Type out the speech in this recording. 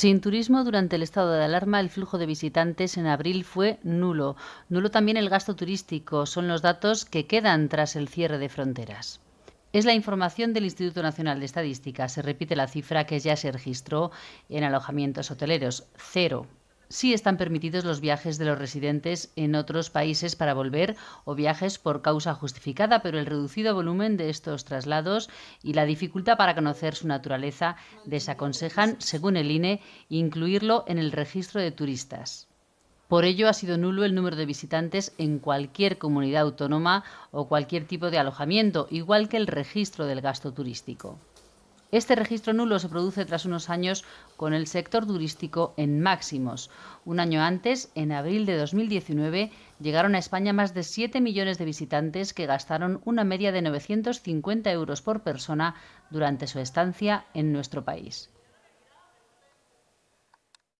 Sin turismo durante el estado de alarma, el flujo de visitantes en abril fue nulo. Nulo también el gasto turístico, son los datos que quedan tras el cierre de fronteras. Es la información del Instituto Nacional de Estadística. Se repite la cifra que ya se registró en alojamientos hoteleros, cero sí están permitidos los viajes de los residentes en otros países para volver o viajes por causa justificada, pero el reducido volumen de estos traslados y la dificultad para conocer su naturaleza desaconsejan, según el INE, incluirlo en el registro de turistas. Por ello ha sido nulo el número de visitantes en cualquier comunidad autónoma o cualquier tipo de alojamiento, igual que el registro del gasto turístico. Este registro nulo se produce tras unos años con el sector turístico en máximos. Un año antes, en abril de 2019, llegaron a España más de 7 millones de visitantes que gastaron una media de 950 euros por persona durante su estancia en nuestro país.